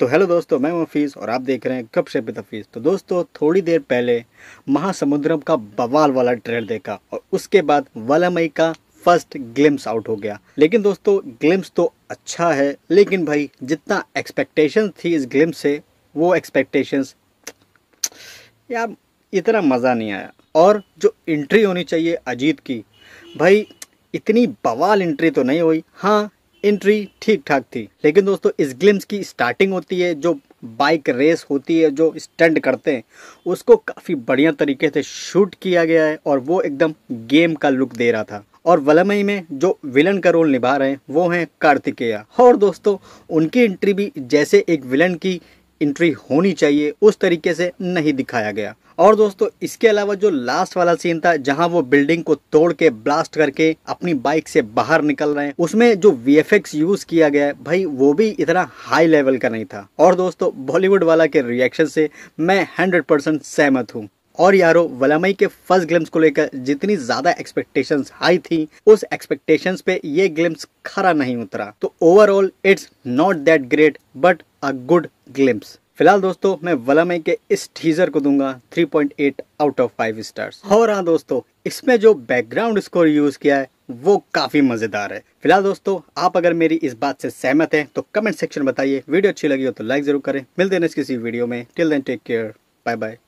तो हेलो दोस्तों मैं हूं और आप देख रहे हैं कब से तफीस तो दोस्तों थोड़ी देर पहले महासमुद्रम का बवाल वाला ट्रेलर देखा और उसके बाद वलमई का फर्स्ट ग्लिम्स आउट हो गया लेकिन दोस्तों ग्लिम्स तो अच्छा है लेकिन भाई जितना एक्सपेक्टेशन थी इस ग्लिम्स से वो एक्सपेक्टेशन यार इतना मज़ा नहीं आया और जो इंट्री होनी चाहिए अजीत की भाई इतनी बवाल इंट्री तो नहीं हुई हाँ एंट्री ठीक ठाक थी लेकिन दोस्तों इस ग्लिम्स की स्टार्टिंग होती है जो बाइक रेस होती है जो स्टंट करते हैं उसको काफ़ी बढ़िया तरीके से शूट किया गया है और वो एकदम गेम का लुक दे रहा था और वलमई में जो विलन का रोल निभा रहे हैं वो हैं कार्तिकेया और दोस्तों उनकी एंट्री भी जैसे एक विलन की इंट्री होनी चाहिए उस तरीके से नहीं दिखाया गया और दोस्तों इसके अलावा जो लास्ट वाला सीन था जहां वो बिल्डिंग को तोड़ के ब्लास्ट करके अपनी बाइक से बाहर निकल रहे हैं उसमें जो वी यूज किया गया है भाई वो भी इतना हाई लेवल का नहीं था और दोस्तों बॉलीवुड वाला के रिएक्शन से मैं हंड्रेड सहमत हूँ और यारो वलामई के फर्स्ट ग्लिम्स को लेकर जितनी ज्यादा एक्सपेक्टेशंस हाई थी उस एक्सपेक्टेशंस पे ये ग्लिम्स खरा नहीं उतरा तो overall it's not that great but a good glimpse फिलहाल दोस्तों मैं वलमे के इस टीजर को दूंगा 3.8 आउट ऑफ 5 स्टार्स और हाँ दोस्तों इसमें जो बैकग्राउंड स्कोर यूज किया है वो काफी मजेदार है फिलहाल दोस्तों आप अगर मेरी इस बात से सहमत हैं तो कमेंट सेक्शन बताइए वीडियो अच्छी लगी हो तो लाइक जरूर करें मिलते हैं किसी वीडियो में till then take care bye bye